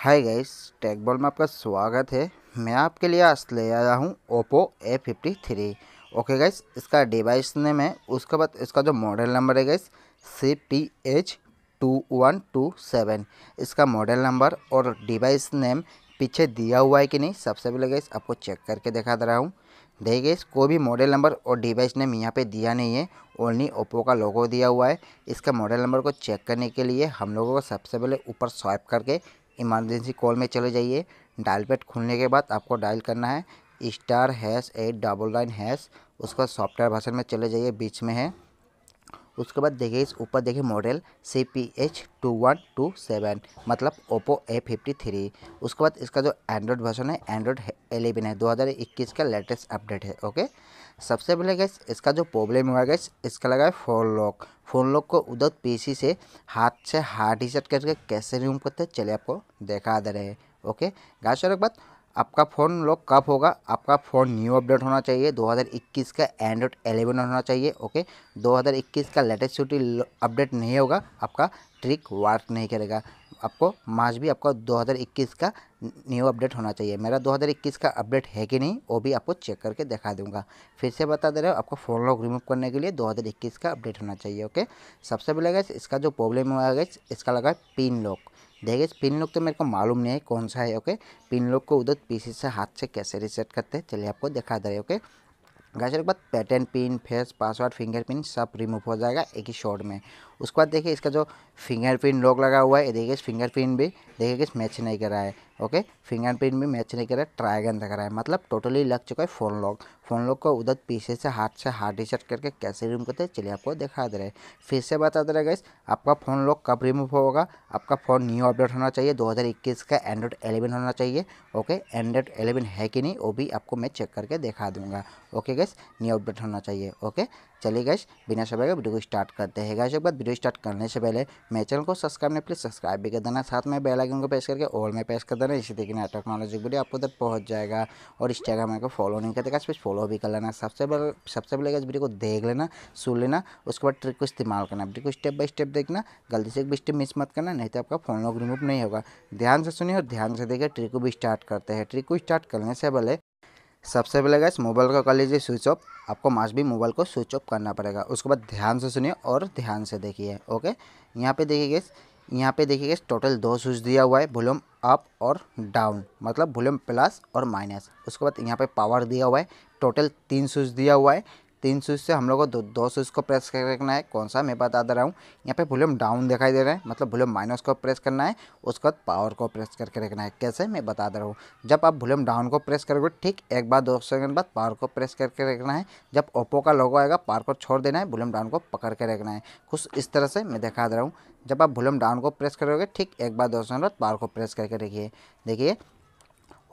hi guys take ball में आपका स्वागत है मैं आपके लिए आज ले आया हूँ Oppo A fifty three okay guys इसका डिवाइस नेम है उसके बाद इसका जो मॉडल नंबर है guys C P H two one two seven इसका मॉडल नंबर और डिवाइस नेम पीछे दिया हुआ है कि नहीं सबसे पहले गाइस आपको चेक करके दिखा दे रहा हूँ देखिए गाइस कोई भी मॉडल नंबर और डिवाइस नेम यहाँ पे दिया नहीं है ओनली ओप्पो का लोगो दिया हुआ है इसका मॉडल नंबर को चेक करने के लिए हम लोगों को सबसे पहले ऊपर स्वाइप करके इमरजेंसी कॉल में चले जाइए डायल पैड खुलने के बाद आपको डायल करना है star hash eight double nine hash उसका सॉफ्टवेयर भाषण में चले जाइए बीच में है उसके बाद देखिए इस ऊपर देखिए model C P H two one two seven मतलब ओप्पो ए फिफ्टी थ्री उसके बाद इसका जो एंड्रॉयड वर्जन है एंड्रॉयड एलेवन है दो हज़ार इक्कीस का लेटेस्ट अपडेट है ओके सबसे पहले गैस इसका जो प्रॉब्लम हुआ गैस इसका लगा है फ़ोन लॉक फ़ोन लॉक को उधर पीसी से हाथ से हार्ड रिसेट करके कैसे रिमूव करते हैं चलिए आपको देखा दे रहे हैं ओके गाइस एक बात आपका फ़ोन लॉक कब होगा आपका फ़ोन न्यू अपडेट होना चाहिए 2021 का एंड्रॉयड एलेवन होना चाहिए ओके 2021 का लेटेस्ट सिक्योरिटी अपडेट नहीं होगा आपका ट्रिक वर्क नहीं करेगा आपको मार्च भी आपका 2021 का न्यू अपडेट होना चाहिए मेरा 2021 का अपडेट है कि नहीं वो भी आपको चेक करके दिखा दूंगा फिर से बता दे रहे हो आपको फ़ोन लॉक रिमूव करने के लिए 2021 का अपडेट होना चाहिए ओके सबसे पहले गए इसका जो प्रॉब्लम हुआ गैस इसका लगा पिन लॉक देखिए पिन लोग तो मेरे को मालूम नहीं है कौन सा है ओके पिन लोग को उधर पीसी से हाथ से कैसे रिसेट करते हैं चलिए आपको दिखा दे रहे ओके गाइस एक बाद pattern pin face password fingerprint सब रिमूव हो जाएगा एक ही शॉट में उसके बाद देखिए इसका जो फिंगर प्रिंट लॉक लगा हुआ है देखिए फिंगर प्रिंट भी देखिए मैच नहीं कर रहा है ओके फिंगरप्रिंट भी मैच नहीं कर रहा है ट्राइगन दिख रहा है मतलब टोटली लग चुका है फ़ोन लॉक फ़ोन लॉक को उधर पीछे से हाथ से हार्ड रिसेट करके कैसे रिमूव करते हैं चलिए आपको दिखा दे रहे हैं फिर से बता दे रहे गैस आपका फ़ोन लॉक कब रिमूव होगा आपका फ़ोन न्यू अपडेट होना चाहिए इक्कीस का एंड्रॉयड एलेवन होना चाहिए ओके एंड्रॉयड एलेवन है कि नहीं वो भी आपको मैं चेक करके दिखा दूंगा ओके गैस न्यू अपडेट होना चाहिए ओके चलिए गैस बिना समय का वीडियो को स्टार्ट करते हैं गैस एक बार वीडियो स्टार्ट करने से पहले मेरे चैनल को सब्सक्राइब नहीं प्लीज़ सब्सक्राइब भी कर देना साथ में बेल आइकन को प्रेस करके और में प्रेस कर देना इसी तरीके नया टेक्नोलॉजी वीडियो आपको तक पहुंच जाएगा और इंस्टाग्राम को फॉलो नहीं करते गैस प्लीज़ फॉलो भी कर लेना सबसे पहले सबसे पहले गैस वीडियो को देख लेना सुन लेना उसके बाद ट्रिक को इस्तेमाल करना वीडियो को स्टेप बाई स्टेप देखना गलती से एक भी स्टेप मिस मत करना नहीं तो आपका फोन लॉक रिमूव नहीं होगा ध्यान से सुनिए और ध्यान से देखिए ट्रिक को भी स्टार्ट करते हैं ट्रिक को स्टार्ट करने से पहले सबसे पहले गैस मोबाइल का कर लीजिए स्विच ऑफ आपको मास्ट भी मोबाइल को स्विच ऑफ करना पड़ेगा उसके बाद ध्यान से सुनिए और ध्यान से देखिए ओके यहाँ पे देखिए गैस यहाँ पे देखिए गैस टोटल दो स्विच दिया हुआ है वॉल्यूम अप और डाउन मतलब वॉल्यूम प्लस और माइनस उसके बाद यहाँ पे पावर दिया हुआ है टोटल तीन स्विच दिया हुआ है तीन स्विच से हम लोग को दो दो स्विच को प्रेस करना है कौन सा मैं बता दे रहा हूँ यहाँ पे वॉल्यूम डाउन दिखाई दे रहा है मतलब वॉल्यूम माइनस को प्रेस करना है उसके बाद पावर को प्रेस करके रखना है कैसे मैं बता दे रहा हूँ जब आप वॉल्यूम डाउन को प्रेस करोगे ठीक एक बार दो सेकंड बाद पावर को प्रेस करके रखना है जब ओप्पो का लोगो आएगा पावर को छोड़ देना है वॉल्यूम डाउन को पकड़ के रखना है कुछ इस तरह से मैं दिखा दे रहा हूँ जब आप वॉल्यूम डाउन को प्रेस करोगे ठीक एक बार दो सेकंड बाद पावर को प्रेस करके रखिए देखिए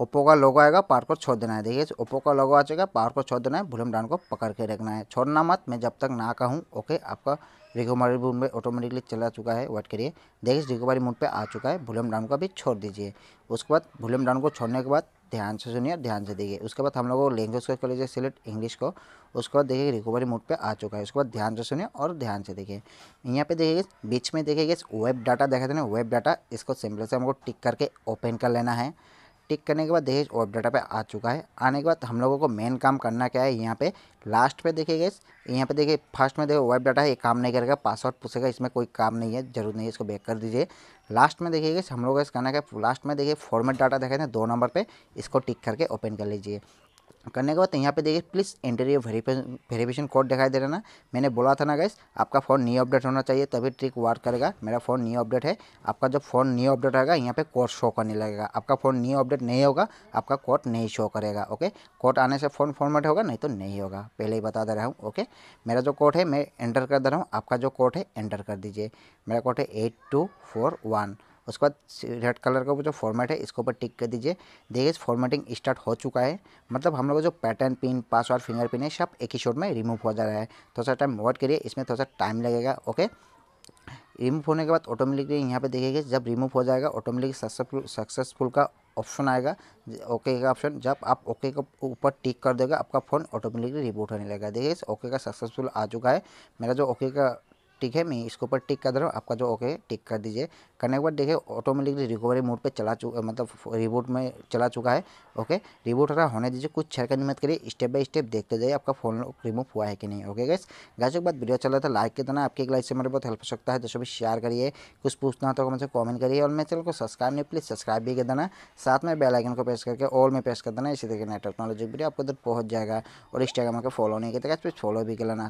ओप्पो का लोगो आएगा पार को छोड़ देना है देखिए ओप्पो का लोगो आ चुका पार को छोड़ देना है वॉल्यूम डाउन को पकड़ के रखना है छोड़ना मत मैं जब तक ना कहूँ ओके आपका रिकवरी मोड में ऑटोमेटिकली चला चुका है वेट करिए देखिए रिकवरी मोड पे आ चुका है वॉल्यूम डाउन का भी छोड़ दीजिए उसके बाद वॉल्यूम डाउन को छोड़ने के बाद ध्यान से सुनिए ध्यान से देखिए उसके बाद हम लोग लैंग्वेज कर लीजिए सिलेक्ट इंग्लिश को उसके बाद देखिए रिकवरी मोड पे आ चुका है उसके बाद ध्यान से सुनिए और ध्यान से देखिए यहाँ पे देखिए बीच में देखिए वेब डाटा देखा था ना वेब डाटा इसको सिंपल से हमको टिक करके ओपन कर लेना है टिक करने के बाद देखिए ऑफ डाटा पे आ चुका है आने के बाद हम लोगों को मेन काम करना क्या है यहाँ पे लास्ट पे देखिए इस यहाँ पे देखिए फर्स्ट में देखिए वेब डाटा ये काम नहीं करेगा पासवर्ड पूछेगा इसमें कोई काम नहीं है जरूर नहीं है इसको बैक कर दीजिए लास्ट में देखिए इस हम लोग इस करना क्या लास्ट में देखिए फॉर्मेट डाटा देखे ना दो नंबर पर इसको टिक करके ओपन कर लीजिए करने के बाद तो यहाँ पे देखिए please enter your verification code दिखाई दे रहा ना मैंने बोला था ना गैस आपका फ़ोन न्यू अपडेट होना चाहिए तभी ट्रिक वर्क करेगा मेरा फ़ोन न्यू अपडेट है आपका जब फ़ोन न्यू अपडेट आएगा यहाँ पे कोड शो करने लगेगा आपका फ़ोन न्यू अपडेट नहीं होगा आपका कोड नहीं शो करेगा ओके कोड आने से फ़ोन फॉर्मेट होगा नहीं तो नहीं होगा पहले ही बता दे रहा हूँ ओके मेरा जो कोड है मैं एंटर कर दे रहा हूँ आपका जो कोड है एंटर कर दीजिए मेरा कोड है एट टू फोर वन उसके बाद रेड कलर का वो जो फॉर्मेट है इसके ऊपर टिक कर दीजिए देखिए फॉर्मेटिंग स्टार्ट हो चुका है मतलब हम लोग जो pattern pin password finger pin है सब एक ही शॉट में रिमूव हो जा रहा है थोड़ा सा टाइम वॉट करिए इसमें थोड़ा सा टाइम लगेगा ओके रिमूव होने के बाद ऑटोमेटिकली यहाँ पे देखिएगा जब रिमूव हो जाएगा ऑटोमेटिकली सक्सेसफुल का ऑप्शन आएगा ओके का ऑप्शन जब आप ओके के ऊपर टिक कर देगा आपका फ़ोन ऑटोमेटिकली रिबूट होने लगेगा देखिए ओके का सक्सेसफुल आ चुका है मेरा जो ओके का ठीक है मैं इसके ऊपर टिक कर दे रहा हूँ आपका जो ओके टिक कर दीजिए करने के बाद देखिए ऑटोमेटिकली रिकवरी मोड पे चला चुका मतलब रिबूट में चला चुका है ओके रिबूट रहा होने दीजिए कुछ छह का निमित करिए स्टेप बाय स्टेप देखते जाइए आपका फोन रिमूव हुआ है कि नहीं ओके गैस गैस के बाद वीडियो चला था लाइक के देना आपकी एक लाइक से मेरे बहुत हेल्प हो सकता है दोस्तों भी शेयर करिए कुछ पूछना होता तो मुझे कॉमेंट करिए और मेरे चैनल को सब्सक्राइब नहीं प्लीज़ सब्सक्राइब भी कर देना साथ में बेलाइकन को प्रेस करके ऑल में प्रेस कर देना इसी तरीके नया टेक्नोलॉजी वीडियो आपको उधर पहुँच जाएगा और इंस्टाग्राम का फॉलो नहीं करते गैस फॉलो भी कर लेना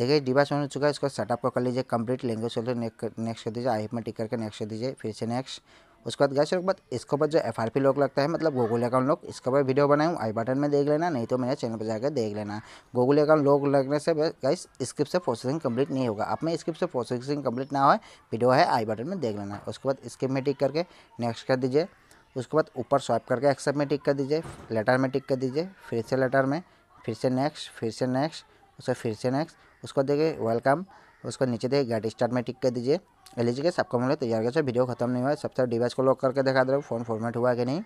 देखिए डिवाइस ऑन हो चुका है इसको सेटअप को कर लीजिए कंप्लीट लैंग्वेज सोल्यूशन नेक्स्ट कर दीजिए आई में टिक करके नेक्स्ट कर दीजिए फिर से नेक्स्ट उसके बाद गैस बाद इसके ऊपर जो एफ आर पी लोग लगता है मतलब गूगल अकाउंट लोग इसके ऊपर वीडियो बनाए आई बटन में देख लेना नहीं तो मेरे चैनल पर जाकर देख लेना गूगल अकाउंट लोग लगने से गैस स्क्रिप्ट से प्रोसेसिंग कंप्लीट नहीं होगा अपने स्क्रिप्ट से प्रोसेसिंग कंप्लीट ना हो वीडियो है आई बटन में देख लेना उसके बाद स्क्रिप में टिक करके नेक्स्ट कर दीजिए उसके बाद ऊपर स्वाइप करके एक्सेप्ट में टिक कर दीजिए लेटर में टिक कर दीजिए फिर से लेटर में फिर से नेक्स्ट फिर से नेक्स्ट उसके फिर से नेक्स्ट उसको देखिए वेलकम उसको नीचे देखिए गेट स्टार्ट में टिक कर दीजिए लीजिए सबको मिले तैयार तो कैसे वीडियो खत्म नहीं हुआ सबसे डिवाइस को लॉक करके दिखा दे रहे फोन फॉर्मेट हुआ कि नहीं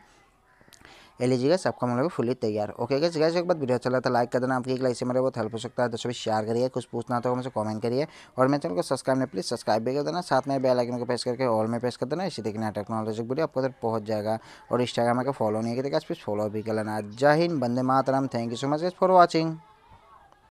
ए लीजिएगा सबका मतलब फुली तैयार ओके गैस गैस एक बार वीडियो चला था लाइक कर देना आपकी एक लाइक से मेरे बहुत हेल्प हो सकता है दोस्तों भी शेयर करिए कुछ पूछना तो मुझे कमेंट करिए और मेरे चैनल को सब्सक्राइब नहीं प्लीज सब्सक्राइब भी कर देना साथ में बेल आइकन को प्रेस करके ऑल में प्रेस कर देना इसी देखना टेक्नोलॉजी वीडियो आपको तक पहुंच जाएगा और इंस्टाग्राम का फॉलो नहीं करेगा प्लीज़ फॉलो भी कर लेना जय हिंद बंदे मातरम thank you so much guys for watching